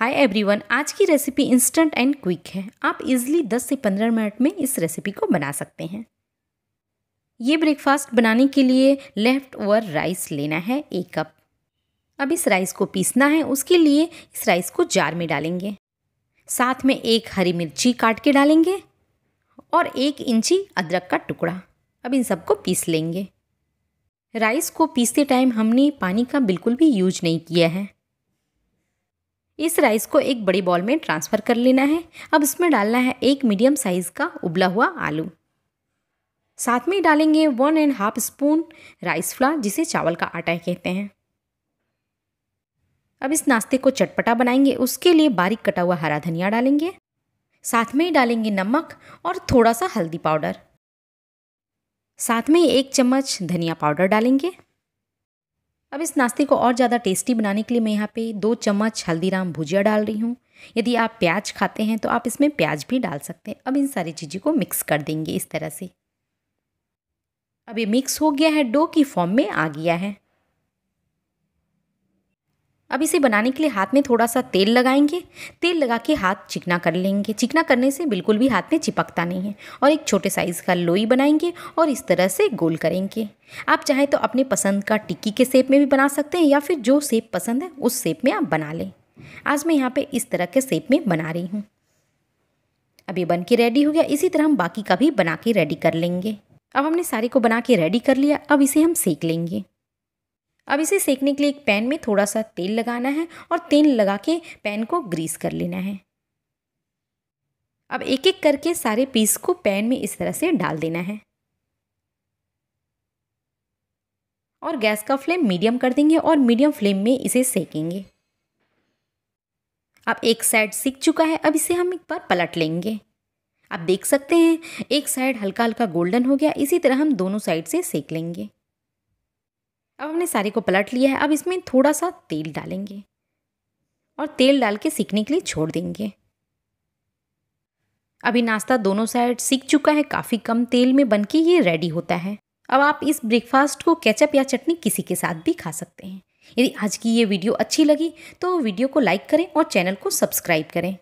hi everyone आज की recipe instant and quick है आप इजीली 10 से 15 मिनट में इस रेसिपी को बना सकते हैं ये ब्रेकफास्ट बनाने के लिए लेफ्ट ओवर राइस लेना है एक कप अब इस राइस को पीसना है उसके लिए इस राइस को जार में डालेंगे साथ में एक हरी मिर्ची काट के डालेंगे और एक इंची अदरक का टुकड़ा अब इन सबको पीस लेंगे राइस को पीसते टाइम हमने पानी का बिल्कुल भी यूज नहीं किया है इस राइस को एक बड़ी बॉल में ट्रांसफ़र कर लेना है अब इसमें डालना है एक मीडियम साइज़ का उबला हुआ आलू साथ में डालेंगे one and half spoon rice flour जिसे चावल का आटा कहते हैं अब इस नाश्ते को चटपटा बनाएंगे उसके लिए बारीक कटा हुआ हरा धनिया डालेंगे साथ में ही डालेंगे नमक और थोड़ा सा हल्दी पाउडर साथ में एक चम्मच धनिया पाउडर डालेंगे अब इस नाश्ते को और ज़्यादा टेस्टी बनाने के लिए मैं यहाँ पे दो चम्मच हल्दीराम भुजिया डाल रही हूँ यदि आप प्याज खाते हैं तो आप इसमें प्याज भी डाल सकते हैं अब इन सारी चीज़ों को मिक्स कर देंगे इस तरह से अब ये मिक्स हो गया है डो की फॉर्म में आ गया है अब इसे बनाने के लिए हाथ में थोड़ा सा तेल लगाएंगे तेल लगा के हाथ चिकना कर लेंगे चिकना करने से बिल्कुल भी हाथ में चिपकता नहीं है और एक छोटे साइज़ का लोई बनाएंगे और इस तरह से गोल करेंगे आप चाहें तो अपने पसंद का टिक्की के शेप में भी बना सकते हैं या फिर जो शेप पसंद है उस शेप में आप बना लें आज मैं यहाँ पर इस तरह के शेप में बना रही हूँ अब ये बन के रेडी हो गया इसी तरह हम बाकी का भी बना के रेडी कर लेंगे अब हमने सारे को बना के रेडी कर लिया अब इसे हम सेक लेंगे अब इसे सेकने के लिए एक पैन में थोड़ा सा तेल लगाना है और तेल लगा के पैन को ग्रीस कर लेना है अब एक एक करके सारे पीस को पैन में इस तरह से डाल देना है और गैस का फ्लेम मीडियम कर देंगे और मीडियम फ्लेम में इसे सेकेंगे अब एक साइड सीख चुका है अब इसे हम एक बार पलट लेंगे आप देख सकते हैं एक साइड हल्का हल्का गोल्डन हो गया इसी तरह हम दोनों साइड से सेक लेंगे अब हमने सारे को पलट लिया है अब इसमें थोड़ा सा तेल डालेंगे और तेल डाल के सीखने के लिए छोड़ देंगे अभी नाश्ता दोनों साइड सीख चुका है काफ़ी कम तेल में बन के ये रेडी होता है अब आप इस ब्रेकफास्ट को केचप या चटनी किसी के साथ भी खा सकते हैं यदि आज की ये वीडियो अच्छी लगी तो वीडियो को लाइक करें और चैनल को सब्सक्राइब करें